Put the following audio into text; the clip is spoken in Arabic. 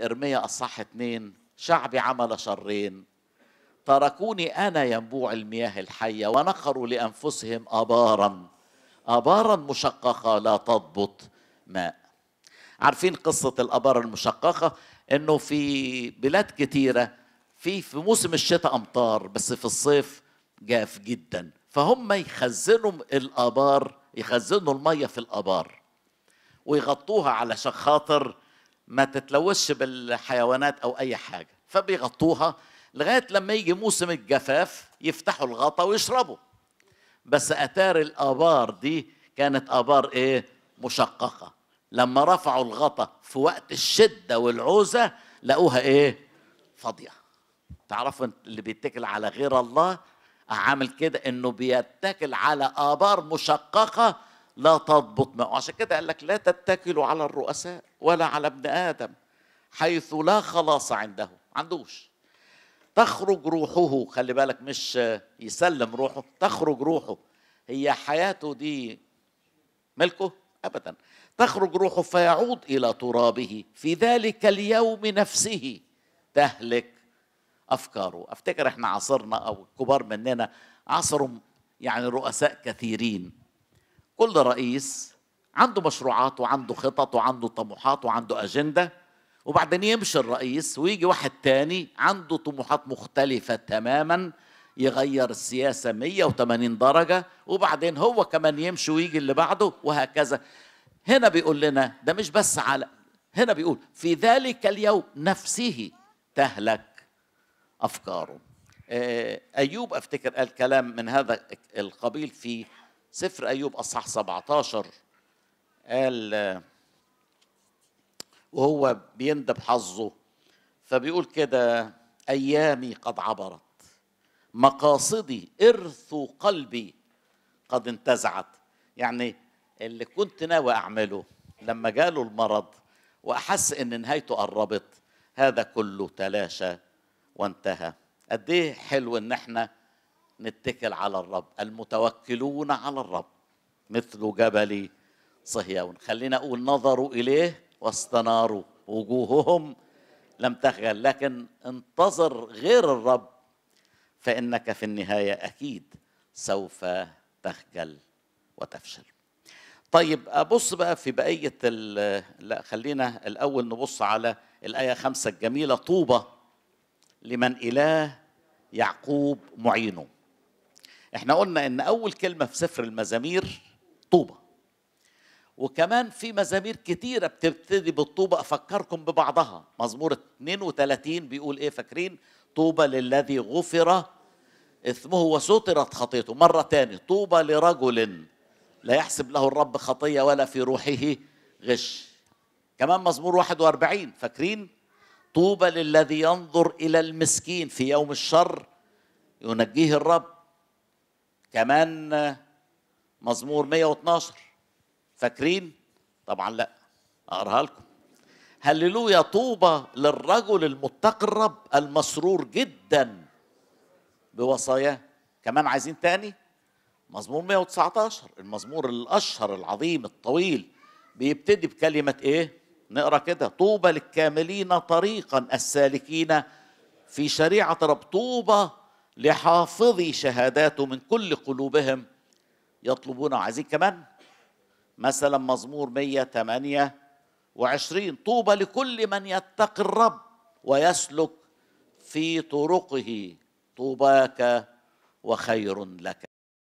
إرميا أصح اثنين شعبي عمل شرين تركوني أنا ينبوع المياه الحية ونقروا لأنفسهم أبارا أبارا مشققة لا تضبط ماء عارفين قصة الأبار المشققة إنه في بلاد كتيرة في في موسم الشتاء أمطار بس في الصيف جاف جدا فهم يخزنوا الابار يخزنوا الميه في الابار ويغطوها علشان خاطر ما تتلوثش بالحيوانات او اي حاجه فبيغطوها لغايه لما يجي موسم الجفاف يفتحوا الغطا ويشربوا بس اتار الابار دي كانت ابار ايه مشققه لما رفعوا الغطا في وقت الشده والعوزه لقوها ايه فاضيه تعرفوا اللي بيتكل على غير الله عامل كده انه بيتكل على ابار مشققه لا تضبط ما عشان كده قال لك لا تتكلوا على الرؤساء ولا على ابن آدم حيث لا خلاص عنده عندوش تخرج روحه خلي بالك مش يسلم روحه تخرج روحه هي حياته دي ملكه أبدا تخرج روحه فيعود إلى ترابه في ذلك اليوم نفسه تهلك أفكاره أفتكر إحنا عصرنا أو الكبار مننا عصرهم يعني رؤساء كثيرين كل رئيس عنده مشروعات وعنده خطط وعنده طموحات وعنده أجندة وبعدين يمشي الرئيس ويجي واحد تاني عنده طموحات مختلفة تماما يغير السياسة 180 درجة وبعدين هو كمان يمشي ويجي اللي بعده وهكذا هنا بيقول لنا ده مش بس على هنا بيقول في ذلك اليوم نفسه تهلك أفكاره آه، أيوب أفتكر قال كلام من هذا القبيل في سفر أيوب أصح 17 قال وهو بيندب حظه فبيقول كده أيامي قد عبرت مقاصدي إرث قلبي قد انتزعت يعني اللي كنت ناوي أعمله لما جاله المرض وأحس إن نهايته قربت هذا كله تلاشى وانتهى قد إيه حلو إن إحنا نتكل على الرب المتوكلون على الرب مثل جبل صهيون خلينا أقول نظروا إليه واستناروا وجوههم لم تخجل لكن انتظر غير الرب فإنك في النهاية أكيد سوف تخجل وتفشل طيب أبص بقى في بقية لا خلينا الأول نبص على الآية خمسة الجميلة طوبة لمن إله يعقوب معينه احنا قلنا ان اول كلمه في سفر المزامير طوبه وكمان في مزامير كتيرة بتبتدي بالطوبة أفكركم ببعضها مزمور 32 بيقول إيه فاكرين طوبى للذي غفر إثمه وسترت خطيته مرة تاني طوبى لرجل لا يحسب له الرب خطية ولا في روحه غش كمان مزمور 41 فاكرين طوبى للذي ينظر إلى المسكين في يوم الشر ينجيه الرب كمان مزمور 112 فاكرين طبعا لا اقراها لكم هللويا طوبى للرجل المتقرب المسرور جدا بوصاياه كمان عايزين تاني مزمور 119 المزمور الاشهر العظيم الطويل بيبتدي بكلمه ايه نقرا كده طوبى للكاملين طريقا السالكين في شريعه رب طوبى لحافظي شهاداته من كل قلوبهم يطلبون عزيز كمان مثلا مزمور 128 طوبى لكل من يتقي الرب ويسلك في طرقه طوباك وخير لك